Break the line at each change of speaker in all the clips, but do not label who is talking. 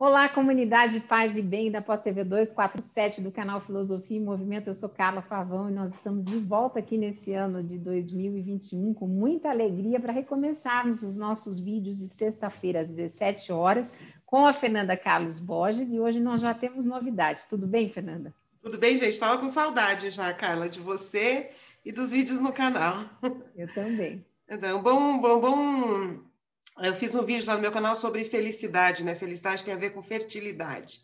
Olá, comunidade Paz e Bem da Pós TV 247 do canal Filosofia e Movimento. Eu sou Carla Favão e nós estamos de volta aqui nesse ano de 2021 com muita alegria para recomeçarmos os nossos vídeos de sexta-feira às 17 horas com a Fernanda Carlos Borges e hoje nós
já temos novidade. Tudo bem, Fernanda? Tudo bem, gente. Estava com saudade já, Carla, de você e dos vídeos no canal. Eu também. Então, bom, bom, bom eu fiz um vídeo lá no meu canal sobre felicidade, né? Felicidade tem a ver com fertilidade.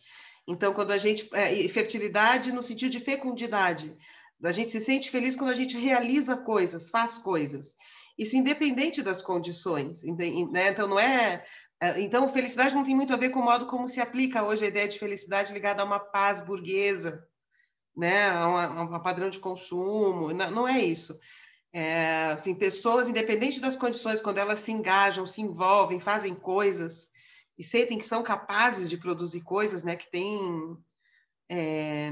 Então, quando a gente. É, fertilidade no sentido de fecundidade. A gente se sente feliz quando a gente realiza coisas, faz coisas. Isso independente das condições. Né? Então, não é, é. Então, felicidade não tem muito a ver com o modo como se aplica hoje a ideia de felicidade ligada a uma paz burguesa, né? a, um, a um padrão de consumo. Não, não é isso. É, assim, pessoas, independente das condições, quando elas se engajam, se envolvem, fazem coisas e sentem que são capazes de produzir coisas, né, que têm é,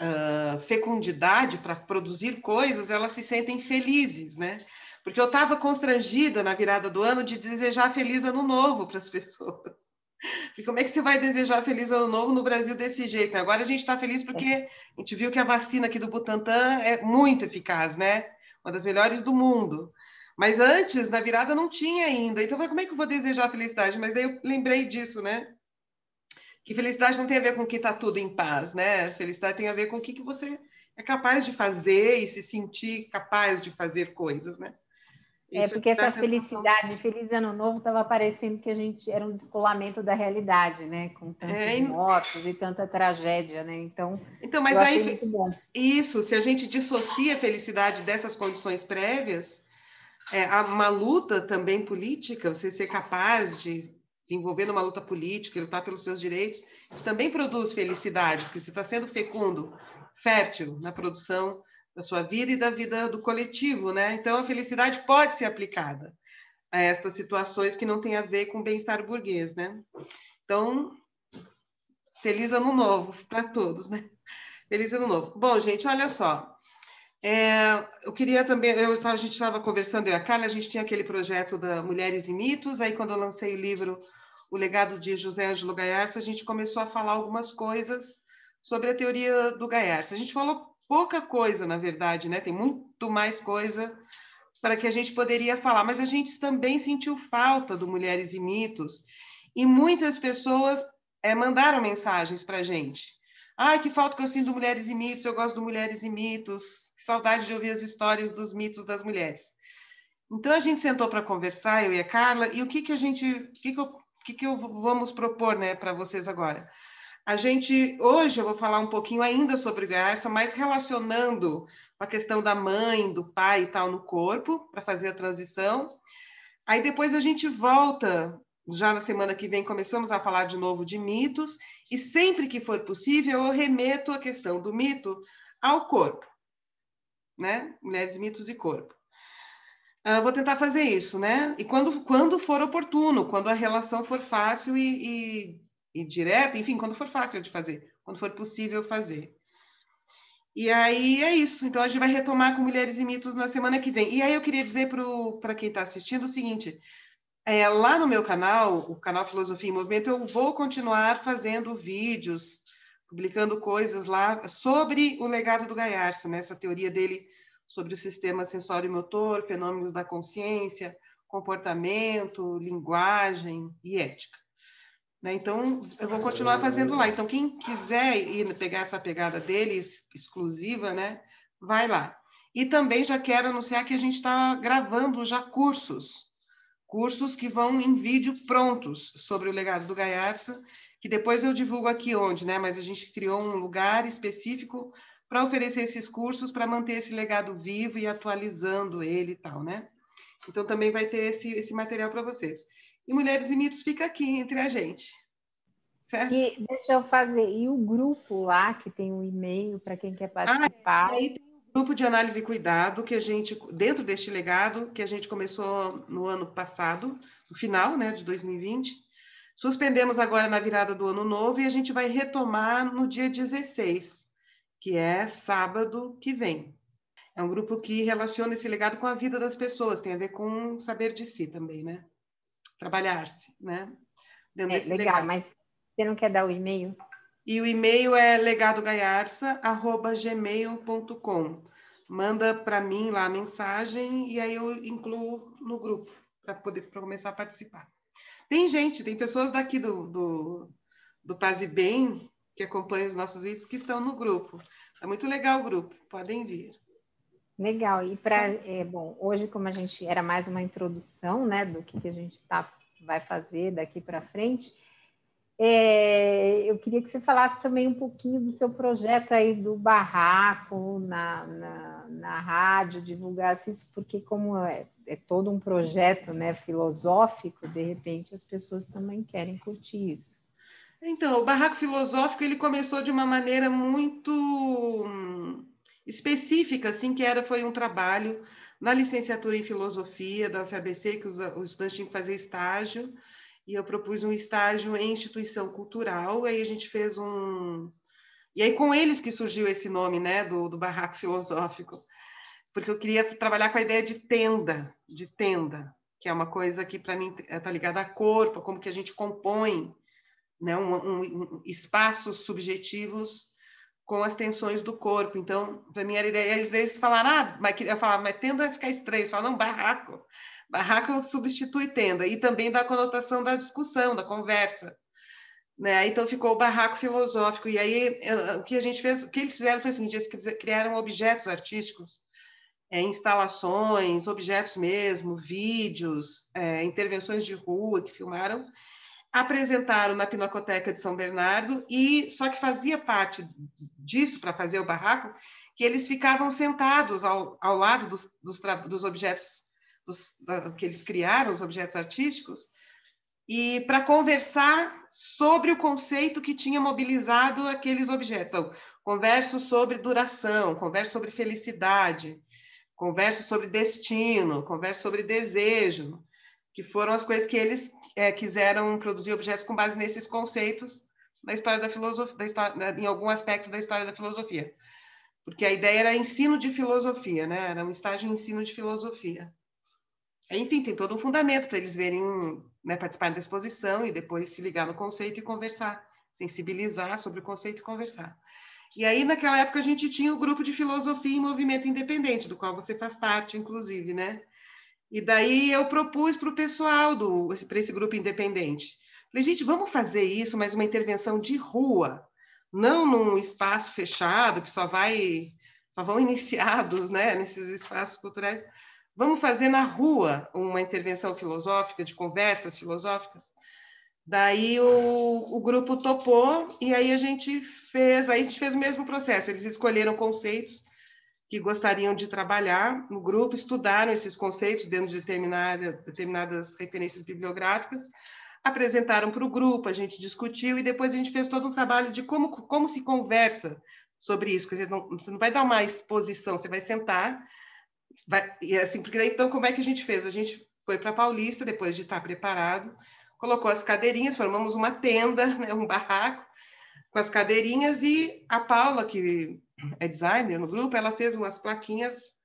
uh, fecundidade para produzir coisas, elas se sentem felizes, né? Porque eu estava constrangida na virada do ano de desejar feliz ano novo para as pessoas. E como é que você vai desejar feliz ano novo no Brasil desse jeito? Né? Agora a gente está feliz porque é. a gente viu que a vacina aqui do Butantan é muito eficaz, né? Uma das melhores do mundo. Mas antes, na virada, não tinha ainda. Então, como é que eu vou desejar felicidade? Mas daí eu lembrei disso, né? Que felicidade não tem a ver com que está tudo em paz, né? Felicidade tem a ver com o que, que você é capaz de fazer e se sentir capaz de fazer coisas, né? É porque essa
felicidade, falando... feliz ano novo, estava parecendo que a gente era um descolamento da realidade, né?
Com tantos é, mortos e... tanta tragédia, né? Então, então mas aí isso, se a gente dissocia a felicidade dessas condições prévias, é uma luta também política, você ser capaz de se envolver numa luta política, lutar pelos seus direitos, isso também produz felicidade, porque você está sendo fecundo, fértil na produção da sua vida e da vida do coletivo, né? Então a felicidade pode ser aplicada a estas situações que não tem a ver com bem-estar burguês, né? Então, feliz ano novo para todos, né? Feliz ano novo. Bom, gente, olha só. É, eu queria também, eu, a gente estava conversando, eu e a Carla, a gente tinha aquele projeto da Mulheres e Mitos, aí quando eu lancei o livro O Legado de José Ângelo Gaiarsa, a gente começou a falar algumas coisas sobre a teoria do Gaiarsa. A gente falou pouca coisa, na verdade, né? Tem muito mais coisa para que a gente poderia falar, mas a gente também sentiu falta do Mulheres e Mitos e muitas pessoas é, mandaram mensagens para a gente. Ai, que falta que eu sinto do Mulheres e Mitos, eu gosto do Mulheres e Mitos, que saudade de ouvir as histórias dos mitos das mulheres. Então a gente sentou para conversar, eu e a Carla, e o que que a gente, o que que, eu, o que, que eu vamos propor, né, para vocês agora? A gente, hoje, eu vou falar um pouquinho ainda sobre garça, mas relacionando a questão da mãe, do pai e tal no corpo, para fazer a transição. Aí depois a gente volta, já na semana que vem começamos a falar de novo de mitos, e sempre que for possível, eu remeto a questão do mito ao corpo, né? Mulheres, mitos e corpo. Ah, vou tentar fazer isso, né? E quando, quando for oportuno, quando a relação for fácil e, e e direta, enfim, quando for fácil de fazer, quando for possível fazer. E aí é isso. Então a gente vai retomar com Mulheres e Mitos na semana que vem. E aí eu queria dizer para quem está assistindo o seguinte: é, lá no meu canal, o canal Filosofia em Movimento, eu vou continuar fazendo vídeos, publicando coisas lá sobre o legado do Gaiarsa, né? essa teoria dele sobre o sistema sensório-motor, fenômenos da consciência, comportamento, linguagem e ética. Né? Então, eu vou continuar fazendo lá. Então, quem quiser ir pegar essa pegada deles, exclusiva, né? vai lá. E também já quero anunciar que a gente está gravando já cursos, cursos que vão em vídeo prontos sobre o legado do Gaiarsa, que depois eu divulgo aqui onde, né? mas a gente criou um lugar específico para oferecer esses cursos, para manter esse legado vivo e atualizando ele e tal, né? Então também vai ter esse, esse material para vocês. E Mulheres e Mitos fica aqui entre a gente. Certo? E deixa eu fazer. E o grupo lá, que tem um e-mail para quem quer ah, participar. Ah, aí tem um grupo de análise e cuidado que a gente, dentro deste legado, que a gente começou no ano passado, no final né, de 2020. Suspendemos agora na virada do ano novo e a gente vai retomar no dia 16, que é sábado que vem. É um grupo que relaciona esse legado com a vida das pessoas, tem a ver com saber de si também, né? trabalhar-se, né? Dentro é, legal, legado. mas você não quer dar o e-mail? E o e-mail é legadogaiarça@gmail.com. Manda para mim lá a mensagem e aí eu incluo no grupo para poder pra começar a participar. Tem gente, tem pessoas daqui do, do, do Paz e Bem que acompanham os nossos vídeos que estão no grupo. É muito legal o grupo, podem vir.
Legal. E para então é, bom, hoje como a gente era mais uma introdução, né, do que, que a gente tá, vai fazer daqui para frente, é, eu queria que você falasse também um pouquinho do seu projeto aí do barraco na, na, na rádio, divulgasse assim, isso, porque como é, é, todo um projeto, né, filosófico, de repente as pessoas também querem curtir isso.
Então, o barraco filosófico ele começou de uma maneira muito específica, assim, que era foi um trabalho na licenciatura em filosofia da UFABC, que os, os estudantes tinham que fazer estágio, e eu propus um estágio em instituição cultural, aí a gente fez um. E aí com eles que surgiu esse nome, né, do, do barraco filosófico, porque eu queria trabalhar com a ideia de tenda, de tenda, que é uma coisa que para mim está é, ligada a corpo, como que a gente compõe né, um, um, um, espaços subjetivos com as tensões do corpo. Então, para mim era ideia. Eles, vezes falaram, ah, mas queria falar, mas tenda vai ficar estranho, só não barraco. Barraco substitui tenda, e também da conotação da discussão, da conversa. Né? Então ficou o barraco filosófico. E aí o que a gente fez, o que eles fizeram foi o seguinte: eles criaram objetos artísticos, é, instalações, objetos mesmo, vídeos, é, intervenções de rua que filmaram apresentaram na Pinacoteca de São Bernardo e só que fazia parte disso para fazer o barraco que eles ficavam sentados ao, ao lado dos, dos, dos objetos dos, da, que eles criaram, os objetos artísticos, e para conversar sobre o conceito que tinha mobilizado aqueles objetos. Então, converso sobre duração, converso sobre felicidade, converso sobre destino, converso sobre desejo que foram as coisas que eles é, quiseram produzir objetos com base nesses conceitos da história da filosofia, da história, né, em algum aspecto da história da filosofia. Porque a ideia era ensino de filosofia, né? Era um estágio de ensino de filosofia. Enfim, tem todo um fundamento para eles verem, né, participar da exposição e depois se ligar no conceito e conversar, sensibilizar sobre o conceito e conversar. E aí, naquela época, a gente tinha o grupo de filosofia em movimento independente, do qual você faz parte, inclusive, né? E daí eu propus para o pessoal, para esse grupo independente. Falei, gente, vamos fazer isso, mas uma intervenção de rua, não num espaço fechado, que só vai, só vão iniciados né, nesses espaços culturais. Vamos fazer na rua uma intervenção filosófica, de conversas filosóficas. Daí o, o grupo topou e aí a gente fez, aí a gente fez o mesmo processo. Eles escolheram conceitos que gostariam de trabalhar no grupo, estudaram esses conceitos dentro de determinada, determinadas referências bibliográficas, apresentaram para o grupo, a gente discutiu e depois a gente fez todo um trabalho de como, como se conversa sobre isso. Quer dizer, não, você não vai dar uma exposição, você vai sentar. Vai, e é assim, porque daí, então, como é que a gente fez? A gente foi para Paulista, depois de estar preparado, colocou as cadeirinhas, formamos uma tenda, né, um barraco com as cadeirinhas e a Paula, que é designer no grupo, ela fez umas plaquinhas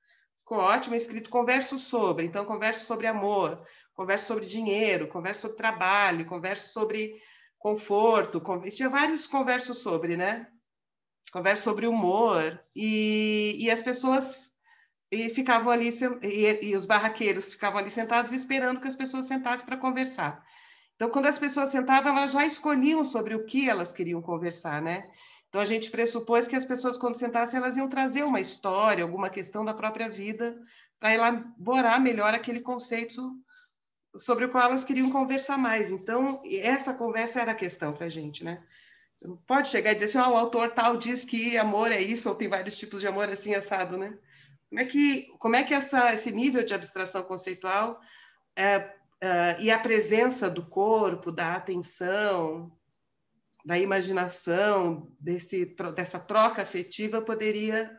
com ótimo, escrito converso sobre. Então, converso sobre amor, converso sobre dinheiro, converso sobre trabalho, converso sobre conforto. Con... Tinha vários conversos sobre, né? Converso sobre humor. E, e as pessoas e ficavam ali, e, e os barraqueiros ficavam ali sentados esperando que as pessoas sentassem para conversar. Então, quando as pessoas sentavam, elas já escolhiam sobre o que elas queriam conversar, né? Então a gente pressupôs que as pessoas quando sentassem elas iam trazer uma história, alguma questão da própria vida para elaborar melhor aquele conceito sobre o qual elas queriam conversar mais. Então essa conversa era a questão para a gente, né? Você não pode chegar e dizer assim, ah, o autor tal diz que amor é isso ou tem vários tipos de amor assim assado, né? Como é que como é que essa, esse nível de abstração conceitual é, e a presença do corpo, da atenção, da imaginação, desse, dessa troca afetiva, poderia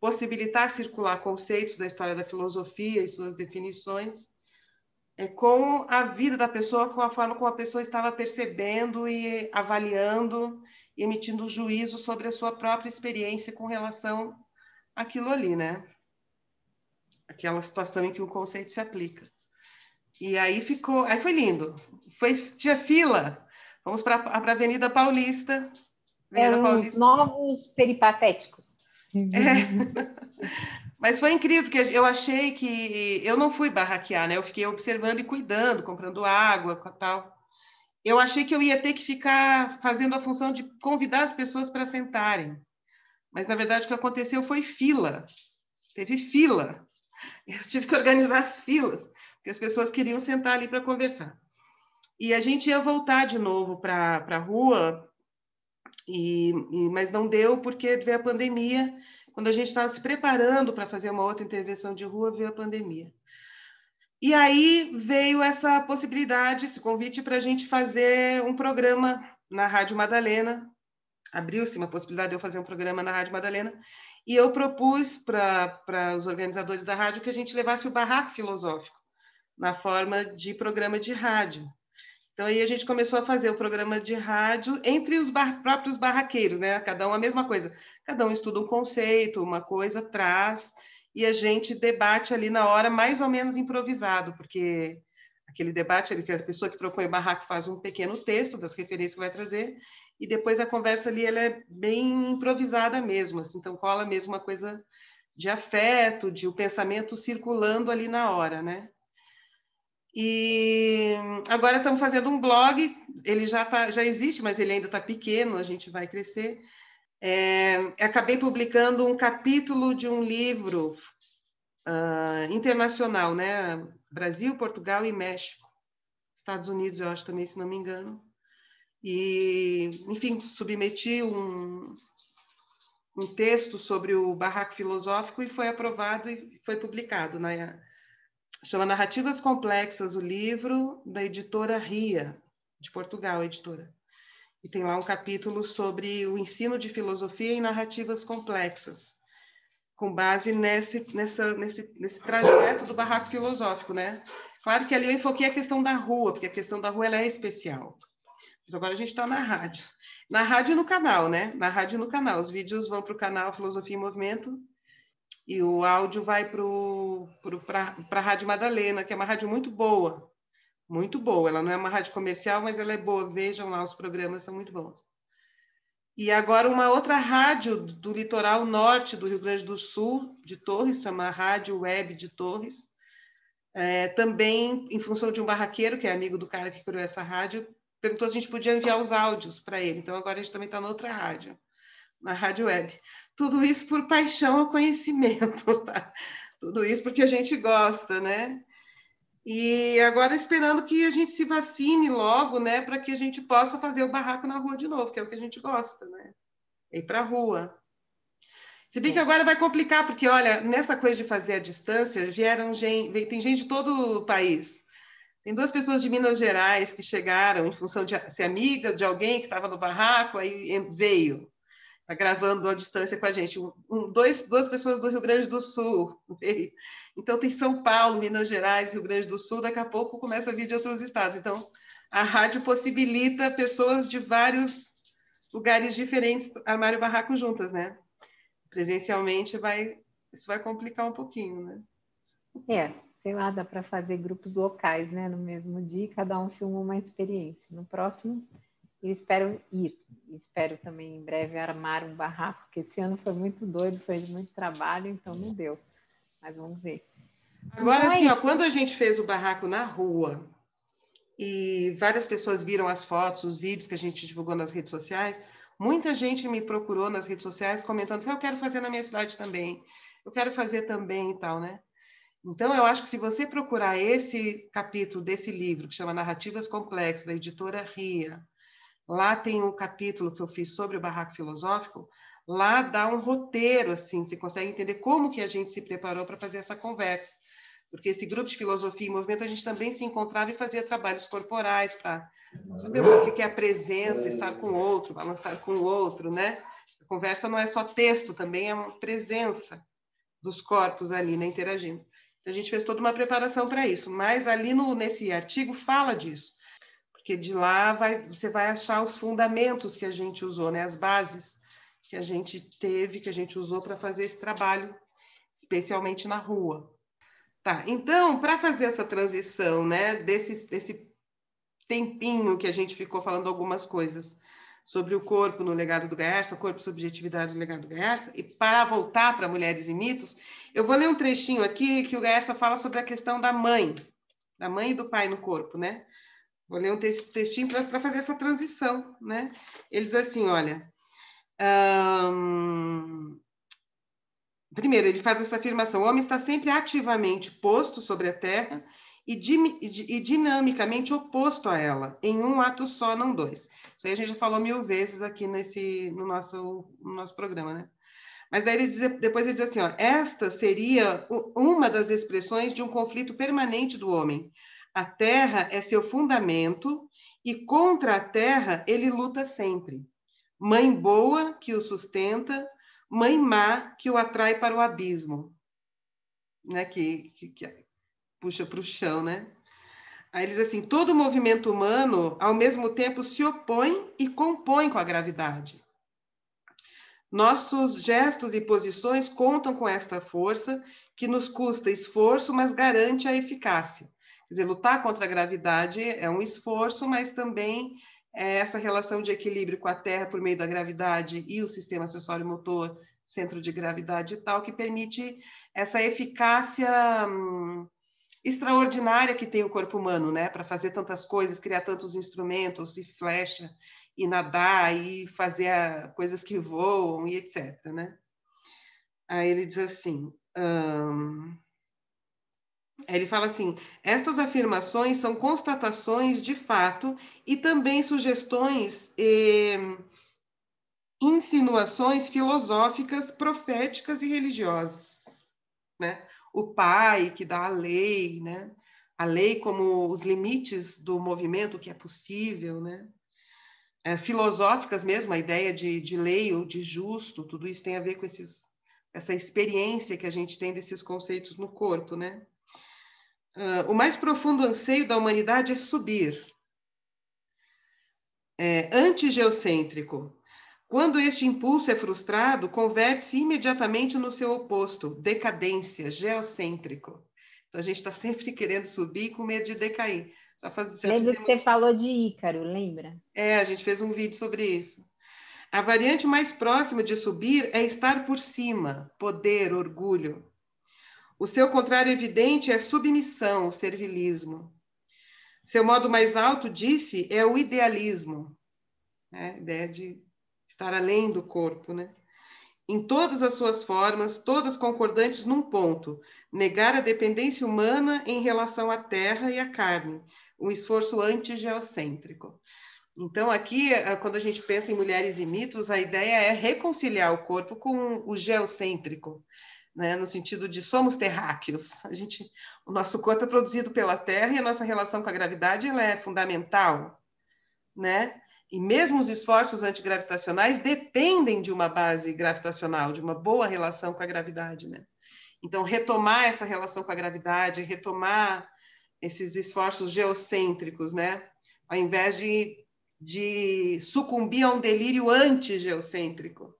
possibilitar circular conceitos da história da filosofia e suas definições é, com a vida da pessoa, com a forma como a pessoa estava percebendo e avaliando, emitindo juízo sobre a sua própria experiência com relação àquilo ali, né? Aquela situação em que o conceito se aplica. E aí ficou, aí foi lindo. Foi, tinha fila Vamos para a Avenida Paulista. É Avenida Eram Paulista. os novos peripatéticos. É. Mas foi incrível, porque eu achei que... Eu não fui barraquear, né? Eu fiquei observando e cuidando, comprando água, tal. Eu achei que eu ia ter que ficar fazendo a função de convidar as pessoas para sentarem. Mas, na verdade, o que aconteceu foi fila. Teve fila. Eu tive que organizar as filas, porque as pessoas queriam sentar ali para conversar. E a gente ia voltar de novo para a rua, e, e, mas não deu porque veio a pandemia. Quando a gente estava se preparando para fazer uma outra intervenção de rua, veio a pandemia. E aí veio essa possibilidade, esse convite para a gente fazer um programa na Rádio Madalena. Abriu-se uma possibilidade de eu fazer um programa na Rádio Madalena. E eu propus para os organizadores da rádio que a gente levasse o barraco filosófico na forma de programa de rádio. Então aí a gente começou a fazer o programa de rádio entre os bar próprios barraqueiros, né? Cada um a mesma coisa. Cada um estuda um conceito, uma coisa, traz e a gente debate ali na hora, mais ou menos improvisado, porque aquele debate ele, a pessoa que propõe o barraco faz um pequeno texto das referências que vai trazer e depois a conversa ali ela é bem improvisada mesmo, assim, então cola mesmo uma coisa de afeto, de o um pensamento circulando ali na hora, né? E agora estamos fazendo um blog, ele já, tá, já existe, mas ele ainda está pequeno, a gente vai crescer. É, acabei publicando um capítulo de um livro uh, internacional, né? Brasil, Portugal e México. Estados Unidos, eu acho também, se não me engano. E, enfim, submeti um, um texto sobre o barraco filosófico e foi aprovado e foi publicado na, chama Narrativas Complexas, o livro da editora Ria, de Portugal, editora. E tem lá um capítulo sobre o ensino de filosofia em narrativas complexas, com base nesse, nessa, nesse, nesse trajeto do barraco filosófico, né? Claro que ali eu enfoquei a questão da rua, porque a questão da rua ela é especial. Mas agora a gente está na rádio. Na rádio e no canal, né? Na rádio e no canal. Os vídeos vão para o canal Filosofia em Movimento e o áudio vai para a Rádio Madalena, que é uma rádio muito boa, muito boa. Ela não é uma rádio comercial, mas ela é boa. Vejam lá, os programas são muito bons. E agora uma outra rádio do litoral norte do Rio Grande do Sul, de Torres, chama Rádio Web de Torres. É, também, em função de um barraqueiro, que é amigo do cara que criou essa rádio, perguntou se a gente podia enviar os áudios para ele. Então, agora a gente também está noutra rádio na rádio web. Tudo isso por paixão ao conhecimento, tá? Tudo isso porque a gente gosta, né? E agora esperando que a gente se vacine logo, né, para que a gente possa fazer o barraco na rua de novo, que é o que a gente gosta, né? É ir para a rua. Se bem que é. agora vai complicar, porque olha, nessa coisa de fazer a distância, vieram gente, tem gente de todo o país. Tem duas pessoas de Minas Gerais que chegaram em função de ser amiga de alguém que estava no barraco, aí veio tá gravando à distância com a gente. Um, dois, duas pessoas do Rio Grande do Sul. Então, tem São Paulo, Minas Gerais, Rio Grande do Sul. Daqui a pouco começa a vir de outros estados. Então, a rádio possibilita pessoas de vários lugares diferentes, armário e barraco juntas, né? Presencialmente, vai, isso vai complicar um pouquinho, né? É, sei lá, dá para fazer grupos locais,
né? No mesmo dia, cada um filma uma experiência. No próximo, eu espero ir. Espero também em breve armar um barraco, porque esse ano foi muito doido, foi de muito trabalho, então não deu. Mas vamos ver.
Agora, Mas... Então é assim, ó, quando a gente fez o barraco na rua e várias pessoas viram as fotos, os vídeos que a gente divulgou nas redes sociais, muita gente me procurou nas redes sociais comentando que eu quero fazer na minha cidade também, eu quero fazer também e tal, né? Então, eu acho que se você procurar esse capítulo desse livro, que chama Narrativas Complexas, da editora RIA, Lá tem um capítulo que eu fiz sobre o barraco filosófico, lá dá um roteiro, assim, você consegue entender como que a gente se preparou para fazer essa conversa. Porque esse grupo de filosofia e movimento, a gente também se encontrava e fazia trabalhos corporais para saber o que é a presença, estar com o outro, balançar com o outro, né? A conversa não é só texto, também é uma presença dos corpos ali, né, interagindo. Então, a gente fez toda uma preparação para isso, mas ali no, nesse artigo fala disso porque de lá vai, você vai achar os fundamentos que a gente usou, né? as bases que a gente teve, que a gente usou para fazer esse trabalho, especialmente na rua. Tá, então, para fazer essa transição né, desse, desse tempinho que a gente ficou falando algumas coisas sobre o corpo no legado do Gaersa, o corpo e subjetividade no legado do Gaersa, e para voltar para Mulheres e Mitos, eu vou ler um trechinho aqui que o Gaersa fala sobre a questão da mãe, da mãe e do pai no corpo, né? Vou ler um textinho para fazer essa transição, né? Eles assim, olha. Hum... Primeiro, ele faz essa afirmação: o homem está sempre ativamente posto sobre a terra e, di e, dinamicamente oposto a ela, em um ato só, não dois. Isso aí a gente já falou mil vezes aqui nesse, no, nosso, no nosso programa, né? Mas daí ele diz, depois ele diz assim: ó, esta seria uma das expressões de um conflito permanente do homem, a terra é seu fundamento e contra a terra ele luta sempre. Mãe boa que o sustenta, mãe má que o atrai para o abismo. Né? Que, que, que puxa para o chão, né? Aí eles assim, todo movimento humano ao mesmo tempo se opõe e compõe com a gravidade. Nossos gestos e posições contam com esta força que nos custa esforço, mas garante a eficácia. Quer dizer, lutar contra a gravidade é um esforço, mas também é essa relação de equilíbrio com a Terra por meio da gravidade e o sistema acessório motor, centro de gravidade e tal, que permite essa eficácia hum, extraordinária que tem o corpo humano, né? Para fazer tantas coisas, criar tantos instrumentos, se flecha, e nadar, e fazer a, ah, coisas que voam, e etc, né? Aí ele diz assim... Hum, ele fala assim: estas afirmações são constatações de fato e também sugestões e eh, insinuações filosóficas, proféticas e religiosas. Né? O pai que dá a lei, né? a lei como os limites do movimento que é possível, né? É, filosóficas mesmo, a ideia de, de lei ou de justo, tudo isso tem a ver com esses, essa experiência que a gente tem desses conceitos no corpo, né? Uh, o mais profundo anseio da humanidade é subir. É antigeocêntrico. Quando este impulso é frustrado, converte-se imediatamente no seu oposto, decadência, geocêntrico. Então a gente está sempre querendo subir com medo de decair. Já faz, já lembra que você muito... falou de Ícaro, lembra? É, a gente fez um vídeo sobre isso. A variante mais próxima de subir é estar por cima, poder, orgulho. O seu contrário evidente é submissão, o servilismo. Seu modo mais alto, disse, é o idealismo, né? a ideia de estar além do corpo, né? Em todas as suas formas, todas concordantes num ponto: negar a dependência humana em relação à terra e à carne, um esforço antigeocêntrico. Então, aqui, eh, quando a gente pensa em mulheres e mitos, a ideia é reconciliar o corpo com o geocêntrico, né, no sentido de somos terráqueos. A gente, o nosso corpo é produzido pela Terra e a nossa relação com a gravidade ela é fundamental, né? E mesmo os esforços antigravitacionais dependem de uma base gravitacional, de uma boa relação com a gravidade, né? Então, retomar essa relação com a gravidade, retomar esses esforços geocêntricos, né? Ao invés de, de sucumbir a um delírio antigeocêntrico,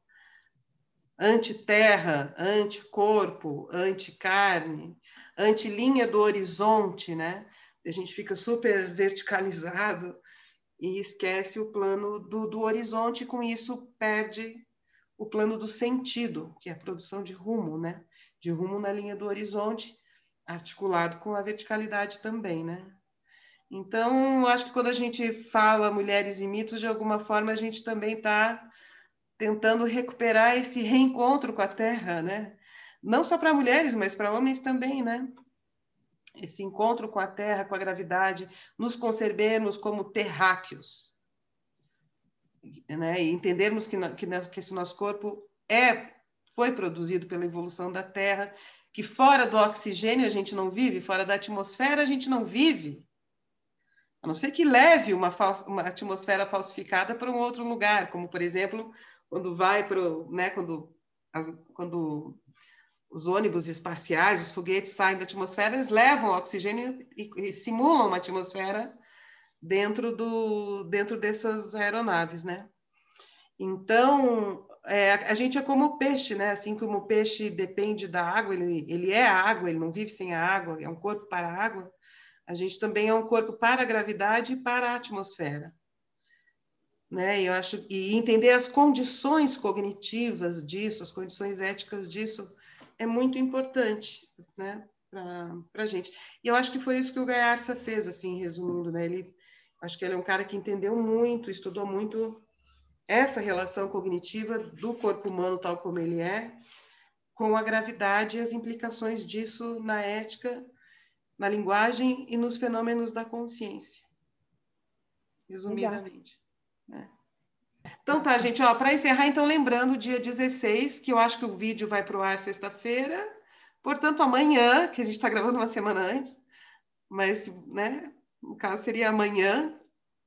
anti-terra, anti-corpo, anti-carne, anti-linha do horizonte, né? A gente fica super verticalizado e esquece o plano do, do horizonte, e com isso perde o plano do sentido, que é a produção de rumo, né? De rumo na linha do horizonte, articulado com a verticalidade também, né? Então, acho que quando a gente fala mulheres e mitos, de alguma forma a gente também está tentando recuperar esse reencontro com a terra, né? Não só para mulheres, mas para homens também, né? Esse encontro com a terra, com a gravidade, nos concebermos como terráqueos, né? E entendermos que, que, né, que esse nosso corpo é foi produzido pela evolução da terra, que fora do oxigênio a gente não vive, fora da atmosfera a gente não vive. A não ser que leve uma, uma atmosfera falsificada para um outro lugar, como, por exemplo, quando vai para né, quando, quando os ônibus espaciais, os foguetes saem da atmosfera, eles levam oxigênio e, e simulam uma atmosfera dentro, do, dentro dessas aeronaves, né? Então, é, a gente é como o peixe, né? Assim como o peixe depende da água, ele, ele é a água, ele não vive sem a água, é um corpo para a água, a gente também é um corpo para a gravidade e para a atmosfera né? Eu acho e entender as condições cognitivas disso, as condições éticas disso é muito importante, né? Para a gente. E eu acho que foi isso que o Gaiarsa fez, assim, resumindo, né? Ele, acho que ele é um cara que entendeu muito, estudou muito essa relação cognitiva do corpo humano tal como ele é, com a gravidade e as implicações disso na ética, na linguagem e nos fenômenos da consciência. Resumidamente. É. Então tá, gente, ó, para encerrar, então lembrando, dia 16, que eu acho que o vídeo vai para o ar sexta-feira, portanto amanhã, que a gente está gravando uma semana antes, mas, né, no caso seria amanhã,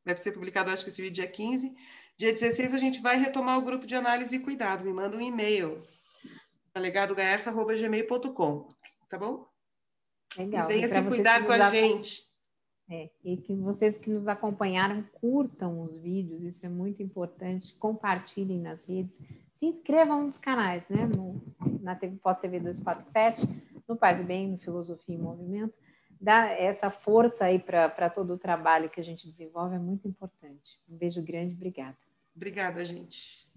vai ser publicado, acho que esse vídeo é dia 15, dia 16 a gente vai retomar o grupo de análise e cuidado, me manda um e-mail, alegadogaersa.gmail.com, tá bom? Legal. E venha e se cuidar com a gente. É,
e que vocês que nos acompanharam curtam os vídeos, isso é muito importante, compartilhem nas redes, se inscrevam nos canais, né? No, na TV, Pós TV 247, no Paz e Bem, no Filosofia em Movimento. Dá essa força aí para todo o trabalho que a gente desenvolve, é muito importante. Um beijo grande, obrigada. Obrigada, gente.